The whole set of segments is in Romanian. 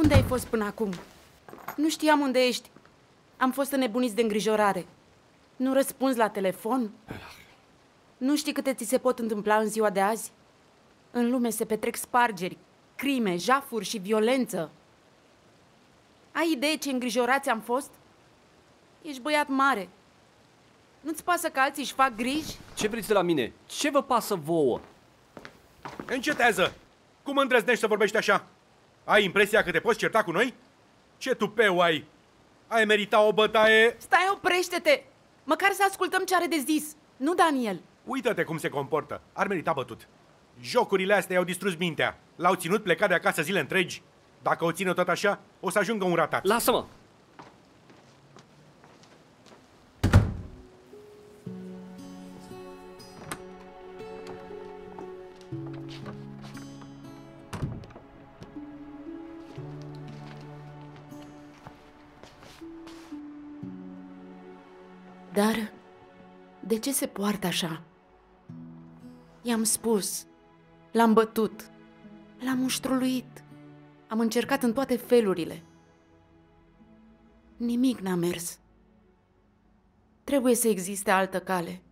Unde ai fost până acum? Nu știam unde ești. Am fost înnebuniți de îngrijorare. Nu răspunzi la telefon? Nu știi câte ți se pot întâmpla în ziua de azi? În lume se petrec spargeri, crime, jafuri și violență. Ai idee ce îngrijorați am fost? Ești băiat mare. Nu-ți pasă că alții își fac griji? Ce vreți de la mine? Ce vă pasă vouă? Încetează! Cum îndrăznești să vorbești așa? Ai impresia că te poți certa cu noi? Ce tupeu ai! Ai merita o bătaie... Stai, oprește-te! Măcar să ascultăm ce are de zis. Nu, Daniel? Uită-te cum se comportă. Ar merita bătut. Jocurile astea i-au distrus mintea. L-au ținut plecat de acasă zile întregi. Dacă o ține tot așa, o să ajungă un ratat. Lasă-mă! Dar de ce se poartă așa? I-am spus, l-am bătut, l-am muștruluit, am încercat în toate felurile. Nimic n-a mers. Trebuie să existe altă cale.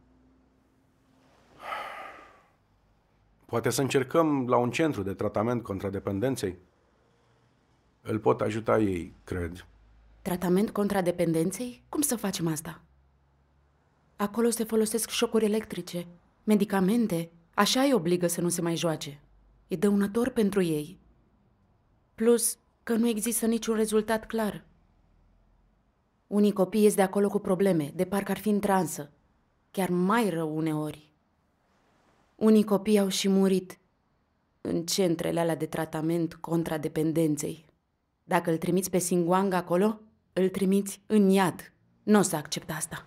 Poate să încercăm la un centru de tratament contra dependenței? Îl pot ajuta ei, cred. Tratament contra dependenței? Cum să facem asta? Acolo se folosesc șocuri electrice, medicamente. Așa îi obligă să nu se mai joace. E dăunător pentru ei. Plus că nu există niciun rezultat clar. Unii copii ies de acolo cu probleme, de parcă ar fi în transă. Chiar mai rău uneori. Unii copii au și murit în centrele alea de tratament contra dependenței. Dacă îl trimiți pe Singuang acolo, îl trimiți în iad. Nu o să accept asta.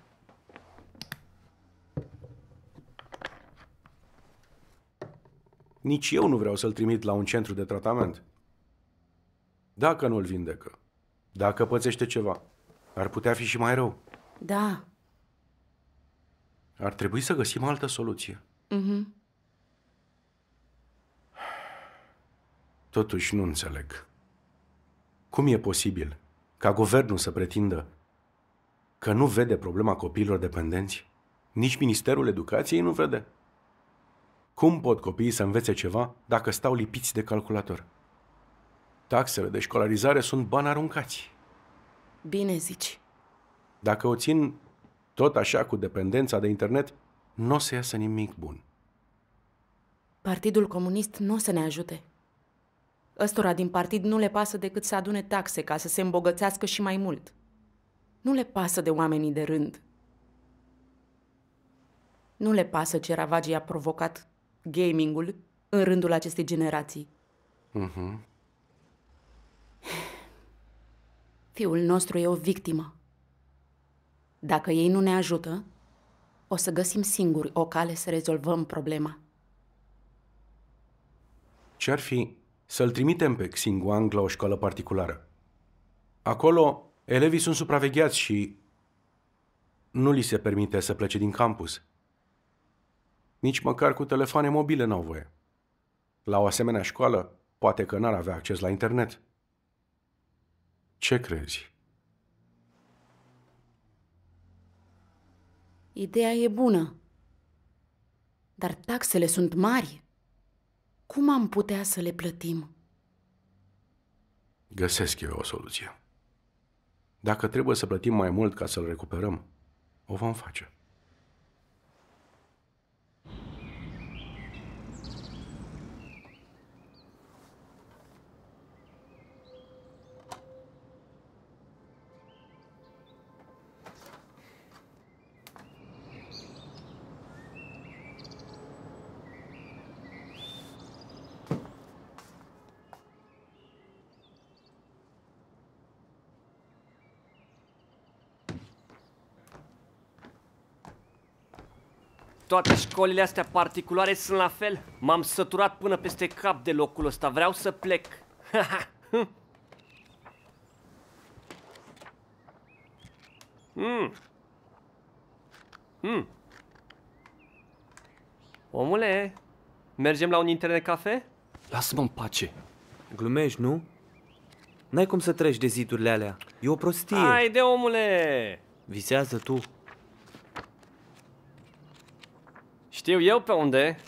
Nici eu nu vreau să-l trimit la un centru de tratament. Dacă nu-l vindecă, dacă pățește ceva, ar putea fi și mai rău. Da. Ar trebui să găsim altă soluție. Mhm. Mm Totuși nu înțeleg. Cum e posibil ca guvernul să pretindă că nu vede problema copiilor dependenți? Nici Ministerul Educației nu vede. Cum pot copiii să învețe ceva dacă stau lipiți de calculator? Taxele de școlarizare sunt bani aruncați. Bine zici. Dacă o țin tot așa cu dependența de internet, nu o să iasă nimic bun. Partidul Comunist nu o să ne ajute. Ăstora din partid nu le pasă decât să adune taxe ca să se îmbogățească și mai mult. Nu le pasă de oamenii de rând. Nu le pasă ce ravagii a provocat gamingul în rândul acestei generații. Uh-huh. Fiul nostru e o victimă. Dacă ei nu ne ajută, o să găsim singuri o cale să rezolvăm problema. Ce-ar fi să-l trimitem pe Xinguang la o școală particulară? Acolo, elevii sunt supravegheați și nu li se permite să plece din campus. Nici măcar cu telefoane mobile n-au voie. La o asemenea școală, poate că n-ar avea acces la internet. Ce crezi? Ideea e bună. Dar taxele sunt mari. Cum am putea să le plătim? Găsesc eu o soluție. Dacă trebuie să plătim mai mult ca să-l recuperăm, o vom face. Toate școlile astea particulare sunt la fel. M-am săturat până peste cap de locul ăsta. Vreau să plec. mm. Mm. Omule, mergem la un internet cafe? Lasă-mă în pace. Glumești, nu? N-ai cum să treci de zidurile alea. E o prostie. Hai de omule! Visează tu. Știu eu pe unde.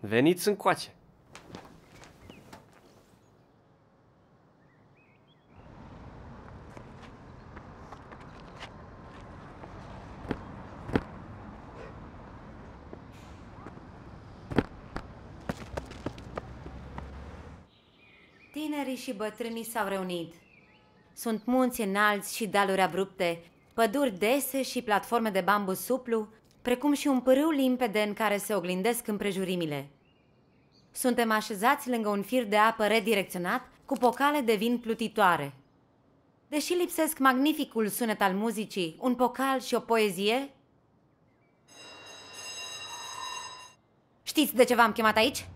Veniți încoace. Tinerii și bătrânii s-au reunit. Sunt munți înalți și daluri abrupte, păduri dese și platforme de bambu suplu, precum și un pârâu limpede în care se oglindesc împrejurimile. Suntem așezați lângă un fir de apă redirecționat cu pocale de vin plutitoare. Deși lipsesc magnificul sunet al muzicii, un pocal și o poezie... Știți de ce v-am chemat aici?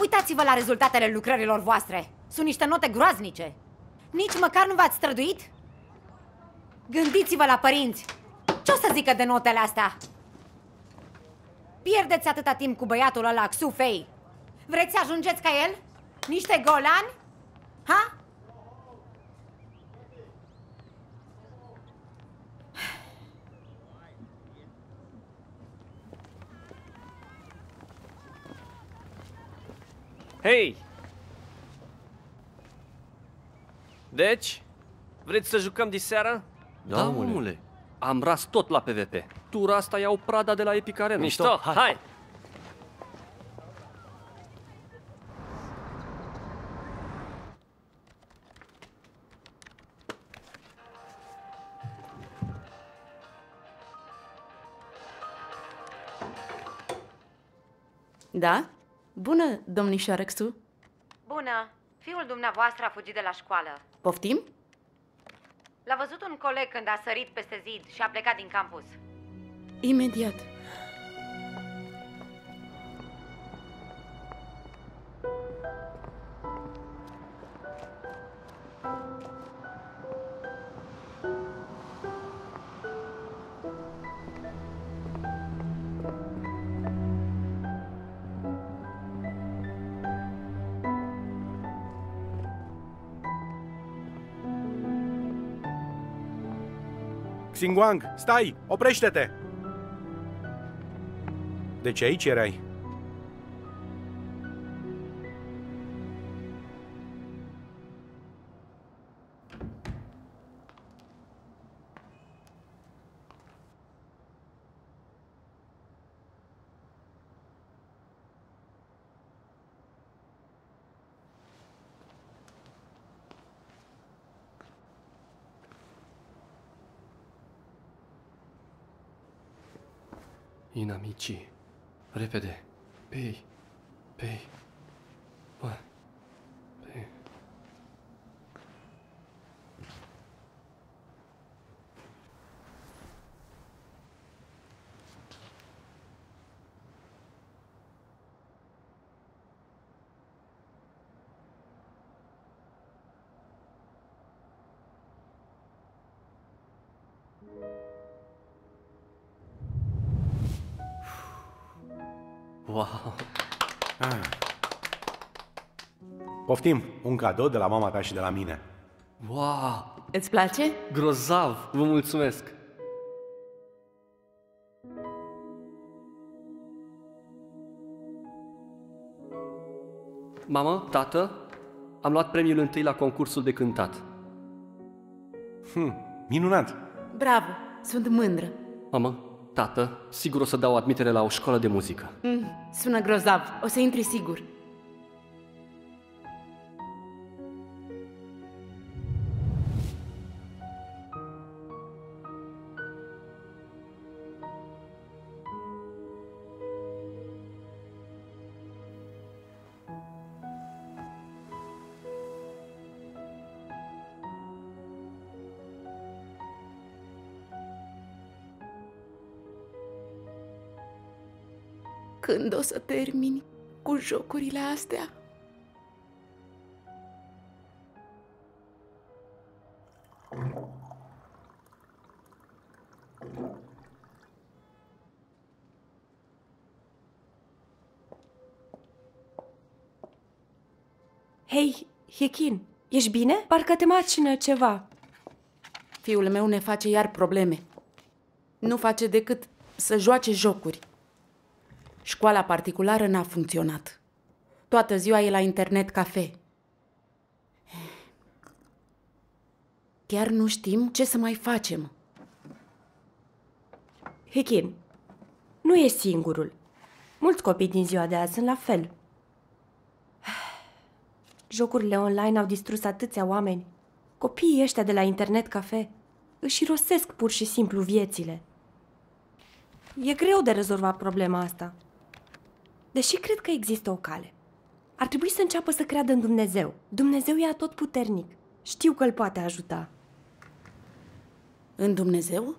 Uitați-vă la rezultatele lucrărilor voastre! Sunt niște note groaznice! Nici măcar nu v-ați străduit? Gândiți-vă la părinți! Ce o să zică de notele astea? Pierdeți atâta timp cu băiatul ăla, Xufei! Vreți să ajungeți ca el? Niște golani? Ha? Hei! Deci, vreți să jucăm diseară? Da, da omule. omule. Am ras tot la PvP. Tura asta iau Prada de la Epic Arena. Mișto, Mișto. hai! hai. Da? Bună, domnișoarexu. Bună! Fiul dumneavoastră a fugit de la școală. Poftim? L-a văzut un coleg când a sărit peste zid și a plecat din campus. Imediat. Xinguang, stai! Oprește-te! Deci aici erai? Inamicii. Repede. Pei. Pei. Wow! Ah. Poftim, un cadou de la mama ta și de la mine. Wow! Îți place? Grozav! Vă mulțumesc! Mamă, tată, am luat premiul întâi la concursul de cântat. Hm, minunat! Bravo! Sunt mândră! Mamă, Tată, sigur o să dau admitere la o școală de muzică. Mm, sună grozav. O să intri sigur. când o să termini cu jocurile astea? Hei, Hekin, ești bine? Parcă te macină ceva. Fiul meu ne face iar probleme. Nu face decât să joace jocuri. Școala particulară n-a funcționat. Toată ziua e la internet cafe. Chiar nu știm ce să mai facem. Hikim, nu e singurul. Mulți copii din ziua de azi sunt la fel. Jocurile online au distrus atâția oameni. Copiii ăștia de la internet cafe își rosesc pur și simplu viețile. E greu de rezolvat problema asta deși cred că există o cale. Ar trebui să înceapă să creadă în Dumnezeu. Dumnezeu e tot puternic. Știu că îl poate ajuta. În Dumnezeu?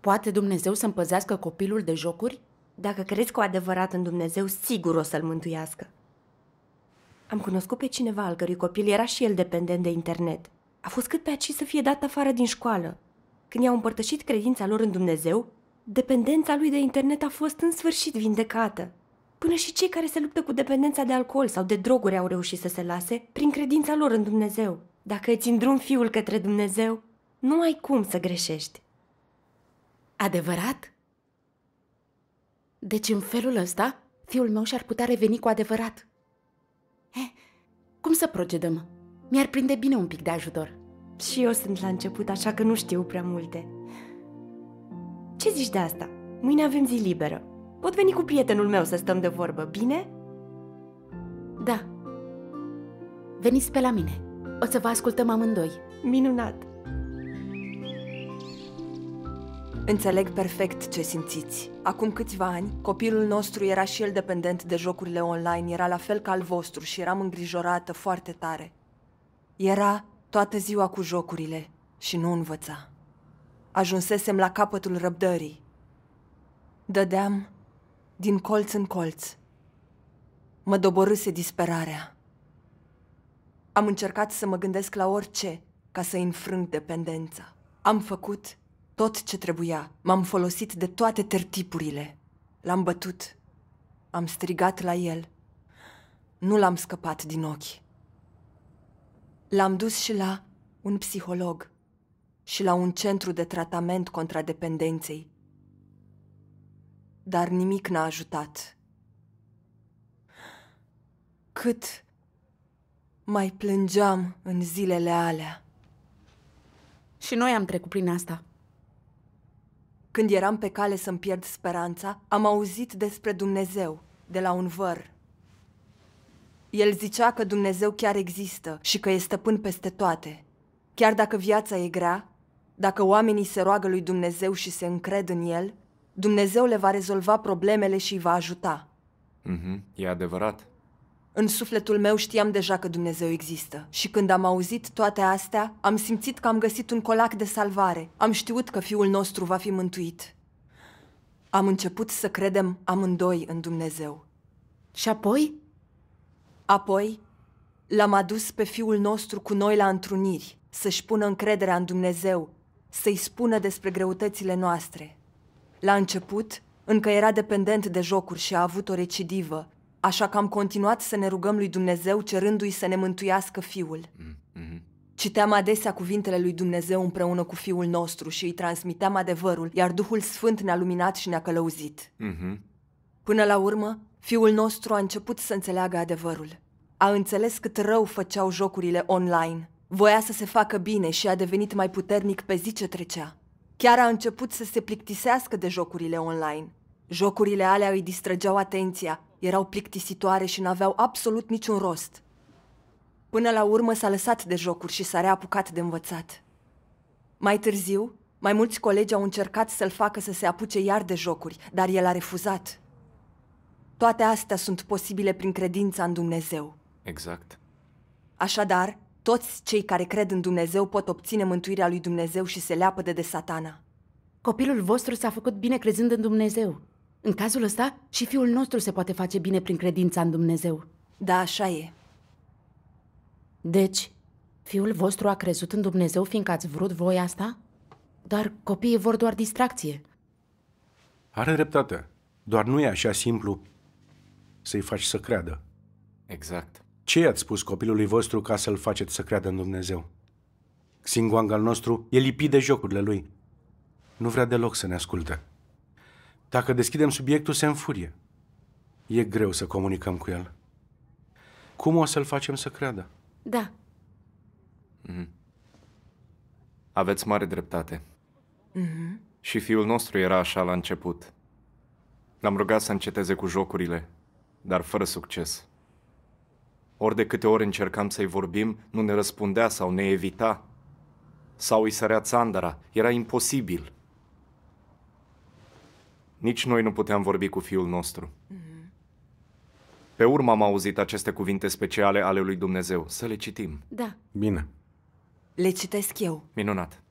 Poate Dumnezeu să împăzească copilul de jocuri? Dacă crezi cu adevărat în Dumnezeu, sigur o să-l mântuiască. Am cunoscut pe cineva al cărui copil era și el dependent de internet. A fost cât pe aci să fie dat afară din școală. Când i-au împărtășit credința lor în Dumnezeu, dependența lui de internet a fost în sfârșit vindecată. Până și cei care se luptă cu dependența de alcool sau de droguri au reușit să se lase prin credința lor în Dumnezeu. Dacă îți îndrum fiul către Dumnezeu, nu ai cum să greșești. Adevărat? Deci în felul ăsta, fiul meu și-ar putea reveni cu adevărat. Eh, cum să procedăm? Mi-ar prinde bine un pic de ajutor. Și eu sunt la început, așa că nu știu prea multe. Ce zici de asta? Mâine avem zi liberă. Pot veni cu prietenul meu să stăm de vorbă, bine? Da. Veniți pe la mine. O să vă ascultăm amândoi. Minunat! Înțeleg perfect ce simțiți. Acum câțiva ani, copilul nostru era și el dependent de jocurile online, era la fel ca al vostru și eram îngrijorată foarte tare. Era toată ziua cu jocurile și nu învăța. Ajunsesem la capătul răbdării. Dădeam din colț în colț. Mă doborâse disperarea. Am încercat să mă gândesc la orice ca să înfrâng dependența. Am făcut tot ce trebuia. M-am folosit de toate tertipurile. L-am bătut. Am strigat la el. Nu l-am scăpat din ochi. L-am dus și la un psiholog și la un centru de tratament contra dependenței, dar nimic n-a ajutat. Cât mai plângeam în zilele alea. Și noi am trecut prin asta. Când eram pe cale să-mi pierd speranța, am auzit despre Dumnezeu de la un văr. El zicea că Dumnezeu chiar există și că e stăpân peste toate. Chiar dacă viața e grea, dacă oamenii se roagă lui Dumnezeu și se încred în el, Dumnezeu le va rezolva problemele și îi va ajuta. Mm-hmm. e adevărat. În sufletul meu știam deja că Dumnezeu există și când am auzit toate astea, am simțit că am găsit un colac de salvare. Am știut că Fiul nostru va fi mântuit. Am început să credem amândoi în Dumnezeu. Și apoi? Apoi, l-am adus pe Fiul nostru cu noi la întruniri, să-și pună încrederea în Dumnezeu, să-i spună despre greutățile noastre, la început, încă era dependent de jocuri și a avut o recidivă, așa că am continuat să ne rugăm lui Dumnezeu cerându-i să ne mântuiască fiul. Citeam adesea cuvintele lui Dumnezeu împreună cu fiul nostru și îi transmiteam adevărul, iar Duhul Sfânt ne-a luminat și ne-a călăuzit. Mhm. Până la urmă, fiul nostru a început să înțeleagă adevărul. A înțeles cât rău făceau jocurile online. Voia să se facă bine și a devenit mai puternic pe zi ce trecea. Chiar a început să se plictisească de jocurile online. Jocurile alea îi distrăgeau atenția, erau plictisitoare și n-aveau absolut niciun rost. Până la urmă s-a lăsat de jocuri și s-a reapucat de învățat. Mai târziu, mai mulți colegi au încercat să-l facă să se apuce iar de jocuri, dar el a refuzat. Toate astea sunt posibile prin credința în Dumnezeu. Exact. Așadar, toți cei care cred în Dumnezeu pot obține mântuirea lui Dumnezeu și se leapădă de satana. Copilul vostru s-a făcut bine crezând în Dumnezeu. În cazul ăsta, și fiul nostru se poate face bine prin credința în Dumnezeu. Da, așa e. Deci, fiul vostru a crezut în Dumnezeu fiindcă ați vrut voi asta? Dar copiii vor doar distracție. Are dreptate. Doar nu e așa simplu să-i faci să creadă. Exact. Ce i-ați spus copilului vostru ca să-l faceți să creadă în Dumnezeu? Xinguang al nostru e lipit de jocurile lui. Nu vrea deloc să ne asculte. Dacă deschidem subiectul, se înfurie. E greu să comunicăm cu el. Cum o să-l facem să creadă? Da. Mm. Aveți mare dreptate. Mm-hmm. Și fiul nostru era așa la început. L-am rugat să înceteze cu jocurile, dar fără succes. Ori de câte ori încercam să-i vorbim, nu ne răspundea sau ne evita. Sau îi sărea țandara. Era imposibil. Nici noi nu puteam vorbi cu fiul nostru. Mhm. Pe urmă am auzit aceste cuvinte speciale ale lui Dumnezeu. Să le citim. Da. Bine. Le citesc eu. Minunat.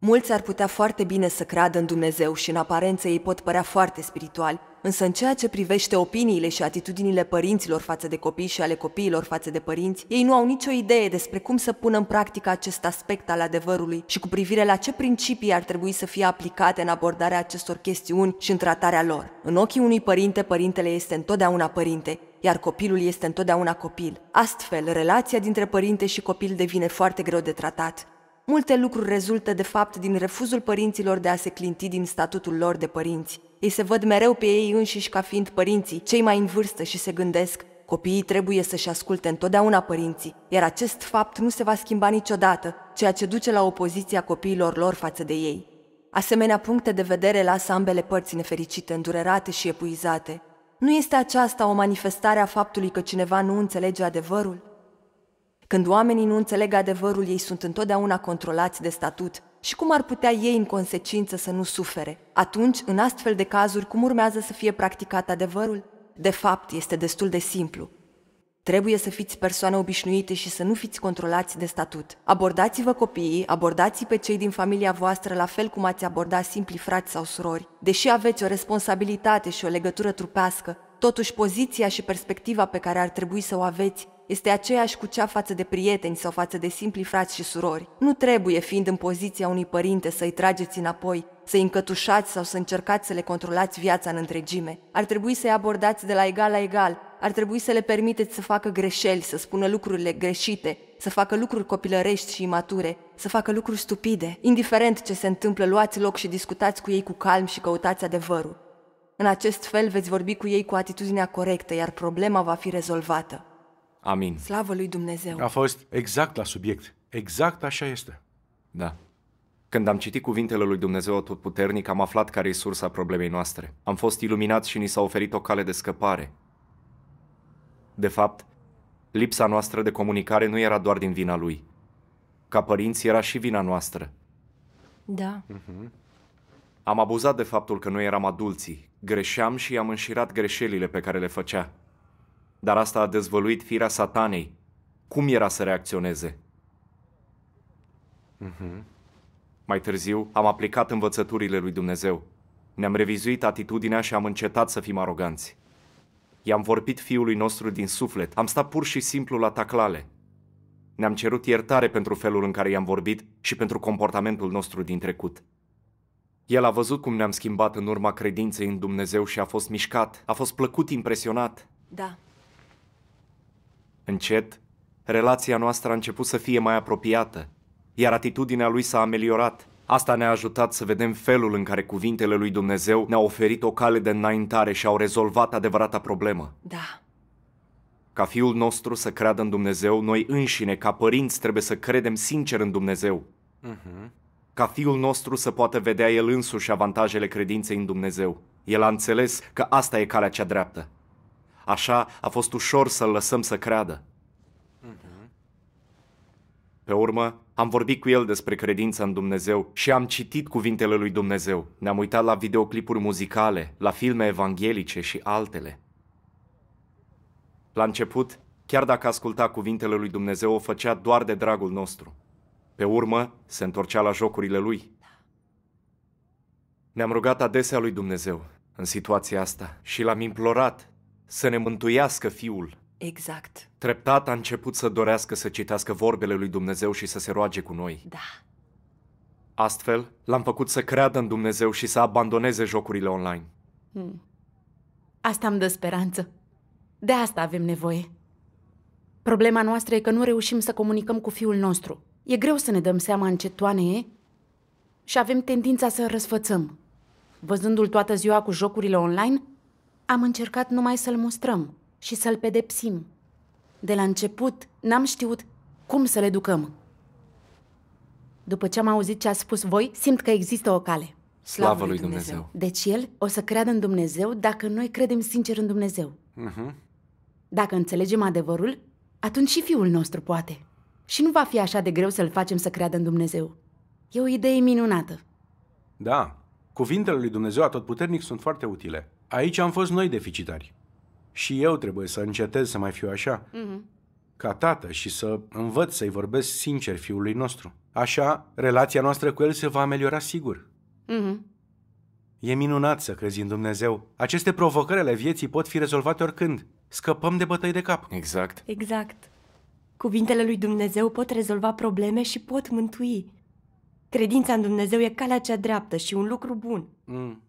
Mulți ar putea foarte bine să creadă în Dumnezeu și în aparență ei pot părea foarte spirituali, însă în ceea ce privește opiniile și atitudinile părinților față de copii și ale copiilor față de părinți, ei nu au nicio idee despre cum să pună în practică acest aspect al adevărului și cu privire la ce principii ar trebui să fie aplicate în abordarea acestor chestiuni și în tratarea lor. În ochii unui părinte, părintele este întotdeauna părinte, iar copilul este întotdeauna copil. Astfel, relația dintre părinte și copil devine foarte greu de tratat. Multe lucruri rezultă de fapt din refuzul părinților de a se clinti din statutul lor de părinți. Ei se văd mereu pe ei înșiși ca fiind părinții, cei mai în vârstă și se gândesc Copiii trebuie să-și asculte întotdeauna părinții, iar acest fapt nu se va schimba niciodată, ceea ce duce la opoziția copiilor lor față de ei. Asemenea puncte de vedere lasă ambele părți nefericite, îndurerate și epuizate. Nu este aceasta o manifestare a faptului că cineva nu înțelege adevărul? Când oamenii nu înțeleg adevărul, ei sunt întotdeauna controlați de statut și cum ar putea ei în consecință să nu sufere? Atunci, în astfel de cazuri, cum urmează să fie practicat adevărul? De fapt, este destul de simplu. Trebuie să fiți persoane obișnuite și să nu fiți controlați de statut. Abordați-vă copiii, abordați pe cei din familia voastră la fel cum ați aborda simpli frați sau surori. Deși aveți o responsabilitate și o legătură trupească, Totuși, poziția și perspectiva pe care ar trebui să o aveți este aceeași cu cea față de prieteni sau față de simpli frați și surori. Nu trebuie, fiind în poziția unui părinte, să-i trageți înapoi, să-i încătușați sau să încercați să le controlați viața în întregime. Ar trebui să-i abordați de la egal la egal, ar trebui să le permiteți să facă greșeli, să spună lucrurile greșite, să facă lucruri copilărești și imature, să facă lucruri stupide. Indiferent ce se întâmplă, luați loc și discutați cu ei cu calm și căutați adevărul. În acest fel veți vorbi cu ei cu atitudinea corectă, iar problema va fi rezolvată. Amin. Slavă lui Dumnezeu! A fost exact la subiect. Exact așa este. Da. Când am citit cuvintele lui Dumnezeu Atotputernic, am aflat care e sursa problemei noastre. Am fost iluminați și ni s-a oferit o cale de scăpare. De fapt, lipsa noastră de comunicare nu era doar din vina lui. Ca părinți era și vina noastră. Da. Uh-huh. Am abuzat de faptul că noi eram adulții, greșeam și i-am înșirat greșelile pe care le făcea. Dar asta a dezvăluit firea satanei. Cum era să reacționeze? Mm-hmm. Mai târziu, am aplicat învățăturile lui Dumnezeu. Ne-am revizuit atitudinea și am încetat să fim aroganți. I-am vorbit fiului nostru din suflet, am stat pur și simplu la taclale. Ne-am cerut iertare pentru felul în care i-am vorbit și pentru comportamentul nostru din trecut. El a văzut cum ne-am schimbat în urma credinței în Dumnezeu și a fost mișcat. A fost plăcut impresionat. Da. Încet, relația noastră a început să fie mai apropiată, iar atitudinea lui s-a ameliorat. Asta ne-a ajutat să vedem felul în care cuvintele lui Dumnezeu ne-au oferit o cale de înaintare și au rezolvat adevărata problemă. Da. Ca fiul nostru să creadă în Dumnezeu, noi înșine, ca părinți, trebuie să credem sincer în Dumnezeu. Uh-huh ca fiul nostru să poată vedea el însuși avantajele credinței în Dumnezeu. El a înțeles că asta e calea cea dreaptă. Așa a fost ușor să-l lăsăm să creadă. Pe urmă, am vorbit cu el despre credința în Dumnezeu și am citit cuvintele lui Dumnezeu. Ne-am uitat la videoclipuri muzicale, la filme evanghelice și altele. La început, chiar dacă asculta cuvintele lui Dumnezeu, o făcea doar de dragul nostru. Pe urmă, se întorcea la jocurile lui. Ne-am rugat adesea lui Dumnezeu în situația asta și l-am implorat să ne mântuiască fiul. Exact. Treptat a început să dorească să citească vorbele lui Dumnezeu și să se roage cu noi. Da. Astfel, l-am făcut să creadă în Dumnezeu și să abandoneze jocurile online. Hmm. Asta îmi dă speranță. De asta avem nevoie. Problema noastră e că nu reușim să comunicăm cu fiul nostru. E greu să ne dăm seama în ce toane e și avem tendința să răsfățăm. Văzându-l toată ziua cu jocurile online, am încercat numai să-l mustrăm și să-l pedepsim. De la început n-am știut cum să le educăm. După ce am auzit ce a spus voi, simt că există o cale. Slavă, Slavă lui Dumnezeu. Dumnezeu. Deci el o să creadă în Dumnezeu dacă noi credem sincer în Dumnezeu. Uh-huh. Dacă înțelegem adevărul, atunci și fiul nostru poate. Și nu va fi așa de greu să-l facem să creadă în Dumnezeu. E o idee minunată. Da, cuvintele lui Dumnezeu atotputernic sunt foarte utile. Aici am fost noi deficitari. Și eu trebuie să încetez să mai fiu așa. Mm-hmm. Ca tată și să învăț să-i vorbesc sincer fiului nostru. Așa, relația noastră cu el se va ameliora sigur. Mm-hmm. E minunat să crezi în Dumnezeu. Aceste provocări ale vieții pot fi rezolvate oricând. Scăpăm de bătăi de cap. Exact. Exact. Cuvintele lui Dumnezeu pot rezolva probleme și pot mântui. Credința în Dumnezeu e calea cea dreaptă și un lucru bun. Mm.